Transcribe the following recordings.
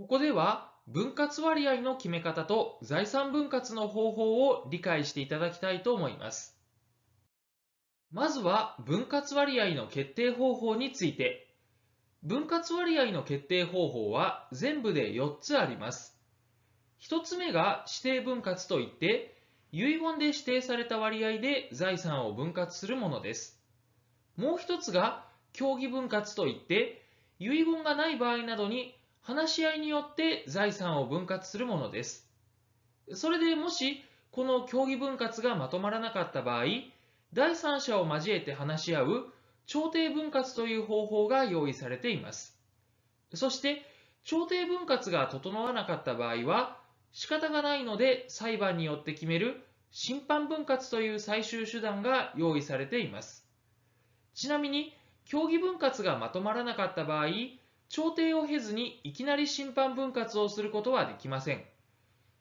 ここでは分割割合の決め方と財産分割の方法を理解していただきたいと思います。まずは分割割合の決定方法について。分割割合の決定方法は全部で4つあります。1つ目が指定分割といって、遺言で指定された割合で財産を分割するものです。もう1つが協議分割といって、遺言がない場合などに話し合いによって財産を分割するものです。それでもし、この協議分割がまとまらなかった場合、第三者を交えて話し合う調停分割という方法が用意されています。そして、調停分割が整わなかった場合は、仕方がないので裁判によって決める審判分割という最終手段が用意されています。ちなみに、競技分割がまとまらなかった場合、調停を経ずにいきなり審判分割をすることはできません。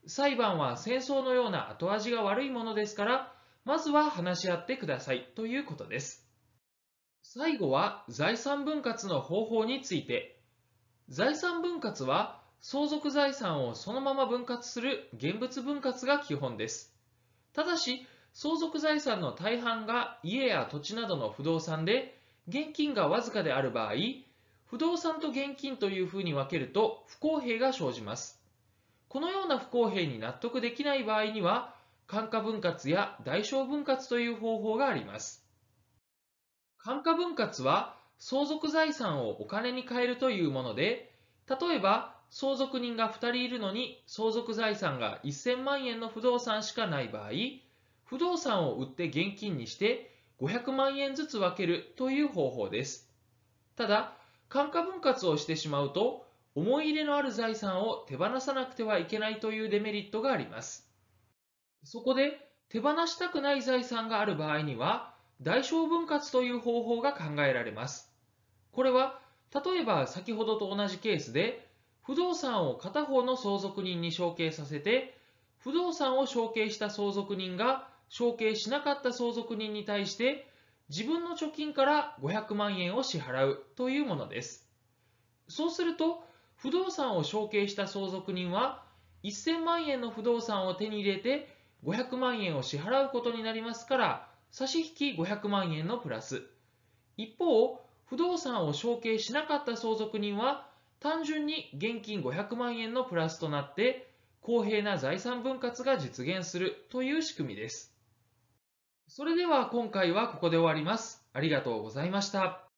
裁判は戦争のような後味が悪いものですから、まずは話し合ってくださいということです。最後は財産分割の方法について。財産分割は相続財産をそのまま分割する現物分割が基本です。ただし、相続財産の大半が家や土地などの不動産で、現金がわずかである場合、不動産と現金というふうに分けると不公平が生じます。このような不公平に納得できない場合には、感化分割や代償分割という方法があります。感化分割は相続財産をお金に換えるというもので、例えば相続人が2人いるのに相続財産が1000万円の不動産しかない場合、不動産を売って現金にして500万円ずつ分けるという方法です。ただ、感化分割をしてしまうと、思い入れのある財産を手放さなくてはいけないというデメリットがあります。そこで、手放したくない財産がある場合には、代償分割という方法が考えられます。これは、例えば先ほどと同じケースで、不動産を片方の相続人に承継させて、不動産を承継した相続人が承継しなかった相続人に対して自分の貯金から500万円を支払うというものです。そうすると、不動産を承継した相続人は、1000万円の不動産を手に入れて、500万円を支払うことになりますから、差し引き500万円のプラス。一方、不動産を承継しなかった相続人は、単純に現金500万円のプラスとなって、公平な財産分割が実現するという仕組みです。それでは今回はここで終わります。ありがとうございました。